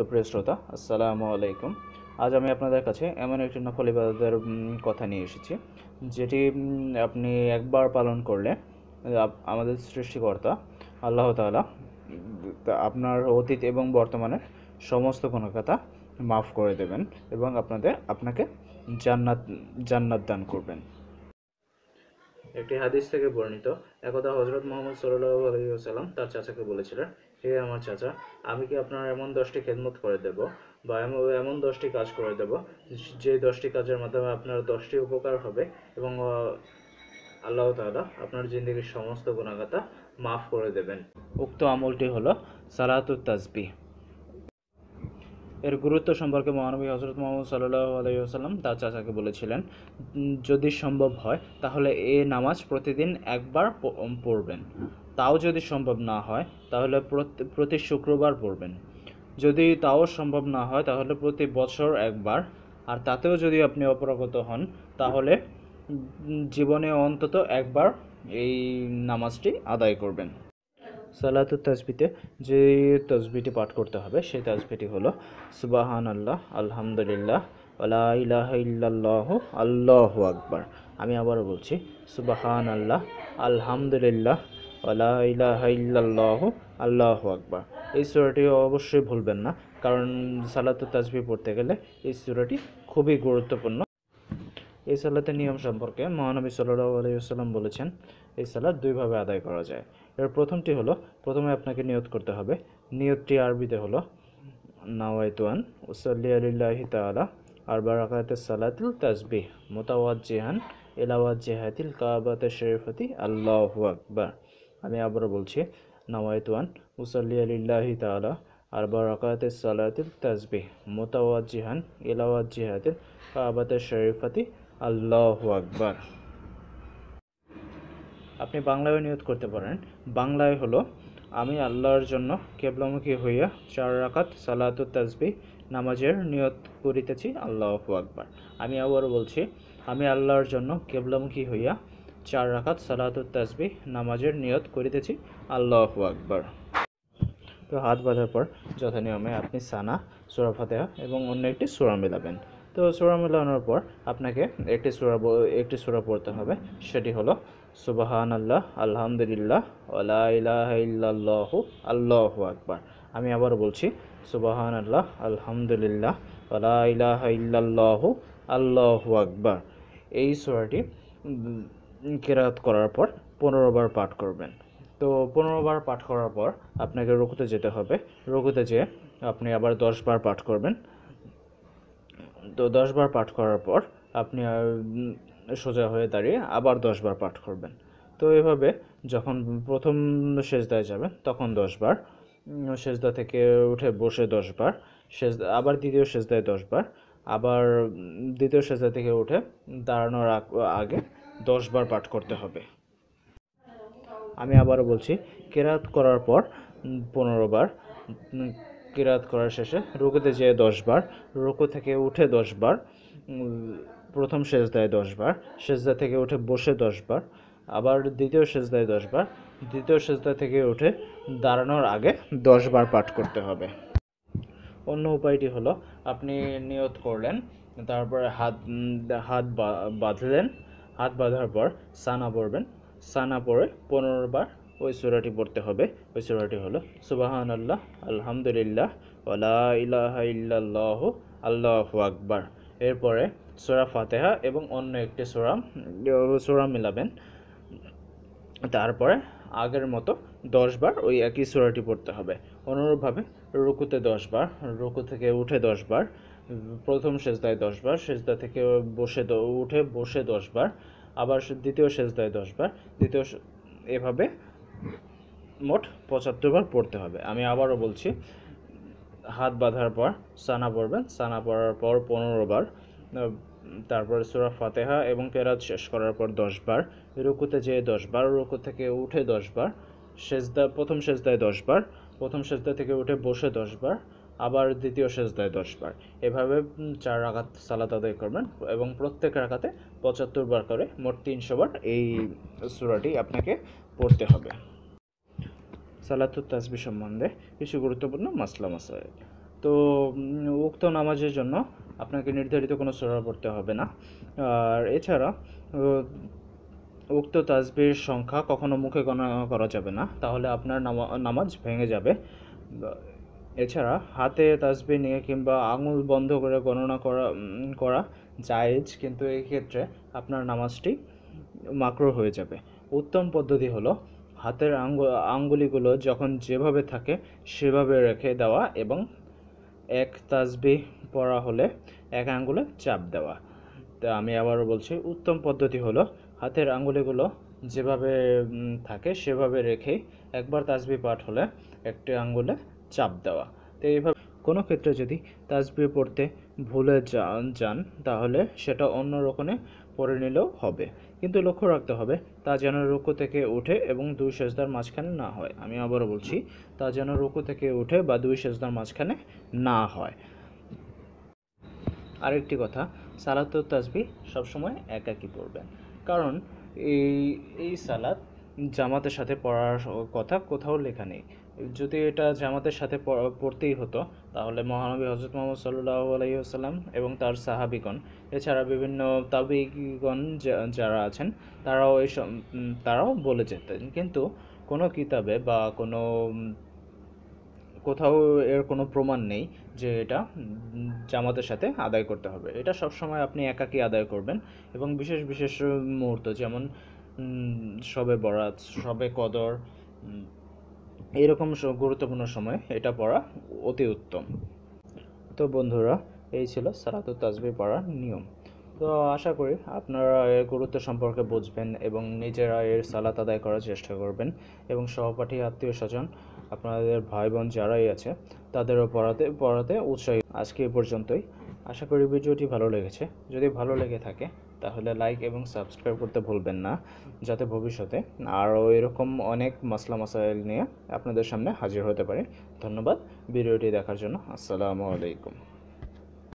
সুপ্রিয় শ্রোতা আসসালামু আলাইকুম আজ আমি আপনাদের কাছে এমন একটি নফল ইবাদতের কথা নিয়ে এসেছি যেটি আপনি একবার পালন করলে আমাদের সৃষ্টিকর্তা আল্লাহ তাআলা আপনার অতীত এবং বর্তমানের সমস্ত কোনো কথা মাফ করে দেবেন এবং আপনাদের আপনাকে জান্নাত জান্নাত দান করবেন একটি হাদিস থেকে বর্ণিত একদা হজরত মোহাম্মদ সাল্লাহ আলহিউসাল্লাম তার চাচাকে বলেছিলেন হে আমার চাচা আমি কি আপনার এমন দশটি খেদমত করে দেব বা এমন দশটি কাজ করে দেব যে দশটি কাজের মাধ্যমে আপনার দশটি উপকার হবে এবং আল্লাহ তালা আপনার জিন্দগির সমস্ত গুণাগাতা মাফ করে দেবেন উক্ত আমলটি হলো সালাতুত তাজবি এর গুরুত্ব সম্পর্কে মহানবী হজরত মোহাম্মদ সাল্লাহ আলাইসাল্লাম তার চাচাকে বলেছিলেন যদি সম্ভব হয় তাহলে এ নামাজ প্রতিদিন একবার পড়বেন তাও যদি সম্ভব না হয় তাহলে প্রতি শুক্রবার পড়বেন যদি তাও সম্ভব না হয় তাহলে প্রতি বছর একবার আর তাতেও যদি আপনি অপরাগত হন তাহলে জীবনে অন্তত একবার এই নামাজটি আদায় করবেন সালাত তাজবিতে যে তসবিটি পাঠ করতে হবে সেই তাজবিটি হলো সুবাহান আল্লাহ আলহামদুলিল্লাহ আল্লাহ ইহ আল্লাহ আকবর আমি আবারও বলছি সুবাহান আল্লাহ আলহামদুলিল্লাহ আল্লাহ ইহ আল্লাহ আকবর এই সুরাটি অবশ্যই ভুলবেন না কারণ সালাত তসবি পড়তে গেলে এই সুরাটি খুবই গুরুত্বপূর্ণ এই সালাতের নিয়ম সম্পর্কে মহানবী সাল্লাহ আলাইসাল্লাম বলেছেন এই সালাদ দুইভাবে আদায় করা যায় এর প্রথমটি হলো প্রথমে আপনাকে নিয়ত করতে হবে নিয়তটি আরবিতে হলো নাওয়াইতুয়ান উসল্লি আলিল্লাহি তালা আর বারাকাতে সালাতুল জেহান এলাওয়াজ জেহাতিল কাবাতে শরীফতি আল্লাহ আকবর আমি আবারও বলছি নাওয়াইতুয়ান উসল্লি আলিল্লাহি তালা আর বারাকাতে সালাতুল জেহান এলাওয়াজ জেহাতিল কাবাতে শরীফতি আল্লাহ আকবর আপনি বাংলায় নিয়ত করতে পারেন বাংলায় হলো আমি আল্লাহর জন্য কেবলমুখী হইয়া চার রাকাত সালাতুত তাজবি নামাজের নিয়ত করিতেছি আল্লাহ আকবর আমি আবার বলছি আমি আল্লাহর জন্য কেবলমুখী হইয়া চার রাখাত সালাতুত তাজবি নামাজের নিয়ত করিতেছি আল্লাহ আকবর তো হাত বাঁধার পর যথানিয়মে আপনি সানা সুরা এবং অন্য একটি সুরা মেলাবেন তো সুরা মিলানোর পর আপনাকে একটি সুরা একটি সুরা পড়তে হবে সেটি হলো সুবাহান আল্লাহ আলহামদুলিল্লাহ আল্লাহ আল্লাহ আল্লাহু আকবার আমি আবার বলছি সুবাহান আল্লাহ আলহামদুলিল্লাহ আল্লাহ ইলাহা আল্লাহ আল্লাহু আকবার এই সুরাটি কেরাত করার পর পনেরোবার পাঠ করবেন তো পনেরোবার পাঠ করার পর আপনাকে রুকুতে যেতে হবে রুকুতে যেয়ে আপনি আবার দশবার পাঠ করবেন তো দশবার পাঠ করার পর আপনি সোজা হয়ে দাঁড়িয়ে আবার দশবার পাঠ করবেন তো এভাবে যখন প্রথম সেজদায় যাবেন তখন দশবার সেজদা থেকে উঠে বসে দশবার সেজ আবার দ্বিতীয় সেজদায় দশবার আবার দ্বিতীয় সেজদা থেকে উঠে দাঁড়ানোর আগে দশবার পাঠ করতে হবে আমি আবারও বলছি কেরাত করার পর পনেরো বার কিরাত করার শেষে রুকুতে যেয়ে দশবার রুকু থেকে উঠে দশবার প্রথম সেজদায় দশবার সেজদা থেকে উঠে বসে দশবার আবার দ্বিতীয় সেজদায় দশবার দ্বিতীয় সেজদা থেকে উঠে দাঁড়ানোর আগে দশবার পাঠ করতে হবে অন্য উপায়টি হলো আপনি নিয়ত করলেন তারপরে হাত হাত বাঁধলেন হাত বাঁধার পর সানা পড়বেন সানা পরে পনেরো বার ওই সুরাটি পড়তে হবে ওই সুরাটি হলো সুবাহান আল্লাহ আলহামদুলিল্লাহ ওলা ইলাহা ইল্লাল্লাহ আল্লাহ আকবর এরপরে সোরা ফাতেহা এবং অন্য একটি সোরা সোরা মিলাবেন তারপরে আগের মতো দশবার ওই একই সোরাটি পড়তে হবে অনুরূপভাবে রুকুতে দশবার রুকু থেকে উঠে দশবার প্রথম সেজদায় দশবার সেজদা থেকে বসে উঠে বসে দশবার আবার দ্বিতীয় সেজদায় দশবার দ্বিতীয় এভাবে মোট পঁচাত্তর বার পড়তে হবে আমি আবারও বলছি হাত বাঁধার পর সানা পড়বেন সানা পড়ার পর পনেরো বার তারপরে সুরা ফাতেহা এবং কেরাত শেষ করার পর দশ বার রুকুতে যেয়ে দশ বার রুকু থেকে উঠে দশ বার সেজদা প্রথম সেজদায় দশ বার প্রথম সেজদা থেকে উঠে বসে দশ বার আবার দ্বিতীয় সেজদায় দশ বার এভাবে চার রাখাত সালাত আদায় করবেন এবং প্রত্যেক রাখাতে পঁচাত্তর বার করে মোট তিনশো বার এই সুরাটি আপনাকে পড়তে হবে সালাতুত তাসবি সম্বন্ধে কিছু গুরুত্বপূর্ণ মাসলা মাসাইল তো উক্ত নামাজের জন্য আপনাকে নির্ধারিত কোনো সোরা পড়তে হবে না আর এছাড়া উক্ত তাসবির সংখ্যা কখনো মুখে গণনা করা যাবে না তাহলে আপনার নামাজ ভেঙে যাবে এছাড়া হাতে তাসবি নিয়ে কিংবা আঙুল বন্ধ করে গণনা করা করা জায়েজ কিন্তু এই ক্ষেত্রে আপনার নামাজটি মাকরু হয়ে যাবে উত্তম পদ্ধতি হলো হাতের আঙ্গুলিগুলো যখন যেভাবে থাকে সেভাবে রেখে দেওয়া এবং এক তাসবি পড়া হলে এক আঙ্গুলে চাপ দেওয়া তা আমি আবারও বলছি উত্তম পদ্ধতি হলো হাতের আঙ্গুলিগুলো যেভাবে থাকে সেভাবে রেখেই একবার তাজবি পাঠ হলে একটি আঙ্গুলে চাপ দেওয়া তো এইভাবে কোনো ক্ষেত্রে যদি তাজবি পড়তে ভুলে যান তাহলে সেটা অন্য রকমে করে নিলেও হবে কিন্তু লক্ষ্য রাখতে হবে তা যেন রুকু থেকে উঠে এবং দুই সেজদার মাঝখানে না হয় আমি আবারও বলছি তা যেন রুকু থেকে উঠে বা দুই সেজদার মাঝখানে না হয় আরেকটি কথা সালাত তাসবি সবসময় একাকি পড়বেন কারণ এই এই সালাত জামাতের সাথে পড়ার কথা কোথাও লেখা নেই যদি এটা জামাতের সাথে পড়তেই হতো তাহলে মহানবী হজরত মোহাম্মদ সাল্লাহ আলহিহাসাল্লাম এবং তার সাহাবিগণ এছাড়া বিভিন্ন তাবিগণ যারা আছেন তারাও এই তারাও বলে যেতেন কিন্তু কোনো কিতাবে বা কোনো কোথাও এর কোনো প্রমাণ নেই যে এটা জামাতের সাথে আদায় করতে হবে এটা সবসময় আপনি একাকী আদায় করবেন এবং বিশেষ বিশেষ মুহূর্ত যেমন সবে বরাত সবে কদর এরকম গুরুত্বপূর্ণ সময় এটা পড়া অতি উত্তম তো বন্ধুরা এই ছিল সালাতুল তাজবি পড়ার নিয়ম তো আশা করি আপনারা এর গুরুত্ব সম্পর্কে বুঝবেন এবং নিজেরা এর সালাত আদায় করার চেষ্টা করবেন এবং সহপাঠী আত্মীয় স্বজন আপনাদের ভাই বোন যারাই আছে তাদেরও পড়াতে পড়াতে উৎসাহী আজকে এ পর্যন্তই আশা করি ভিডিওটি ভালো লেগেছে যদি ভালো লেগে থাকে তাহলে লাইক এবং সাবস্ক্রাইব করতে ভুলবেন না যাতে ভবিষ্যতে আরও এরকম অনেক মাসলা মাসাইল নিয়ে আপনাদের সামনে হাজির হতে পারি ধন্যবাদ ভিডিওটি দেখার জন্য আসসালামু আলাইকুম